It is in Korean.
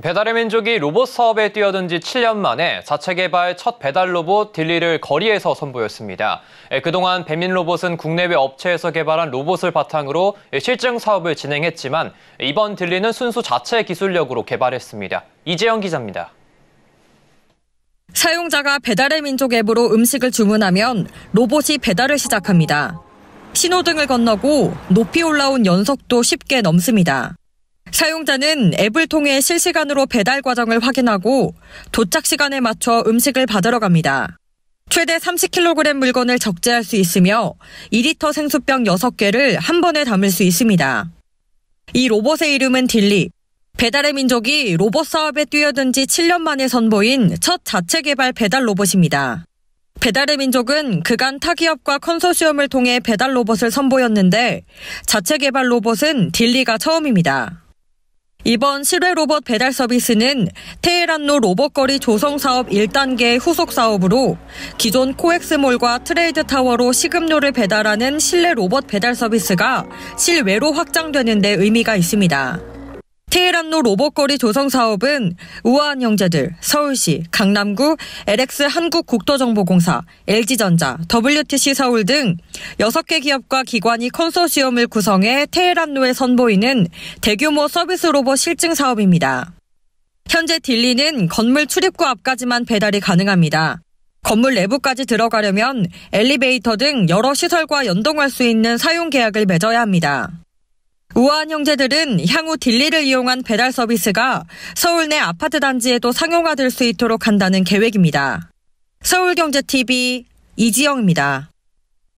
배달의 민족이 로봇 사업에 뛰어든 지 7년 만에 자체 개발 첫 배달 로봇 딜리를 거리에서 선보였습니다. 예, 그동안 배민 로봇은 국내외 업체에서 개발한 로봇을 바탕으로 실증 사업을 진행했지만 이번 딜리는 순수 자체 기술력으로 개발했습니다. 이재영 기자입니다. 사용자가 배달의 민족 앱으로 음식을 주문하면 로봇이 배달을 시작합니다. 신호등을 건너고 높이 올라온 연속도 쉽게 넘습니다. 사용자는 앱을 통해 실시간으로 배달 과정을 확인하고 도착 시간에 맞춰 음식을 받으러 갑니다. 최대 30kg 물건을 적재할 수 있으며 2리터 생수병 6개를 한 번에 담을 수 있습니다. 이 로봇의 이름은 딜리. 배달의 민족이 로봇 사업에 뛰어든 지 7년 만에 선보인 첫 자체 개발 배달 로봇입니다. 배달의 민족은 그간 타기업과 컨소시엄을 통해 배달 로봇을 선보였는데 자체 개발 로봇은 딜리가 처음입니다. 이번 실외 로봇 배달 서비스는 테헤란로 로봇거리 조성 사업 1단계 후속 사업으로 기존 코엑스몰과 트레이드 타워로 식음료를 배달하는 실내 로봇 배달 서비스가 실외로 확장되는 데 의미가 있습니다. 테헤란로 로봇거리 조성 사업은 우아한 형제들, 서울시, 강남구, LX 한국국토정보공사, LG전자, WTC 서울 등 6개 기업과 기관이 컨소시엄을 구성해 테헤란로에 선보이는 대규모 서비스 로봇 실증 사업입니다. 현재 딜리는 건물 출입구 앞까지만 배달이 가능합니다. 건물 내부까지 들어가려면 엘리베이터 등 여러 시설과 연동할 수 있는 사용 계약을 맺어야 합니다. 우아한 형제들은 향후 딜리를 이용한 배달 서비스가 서울 내 아파트 단지에도 상용화될 수 있도록 한다는 계획입니다. 서울경제TV 이지영입니다.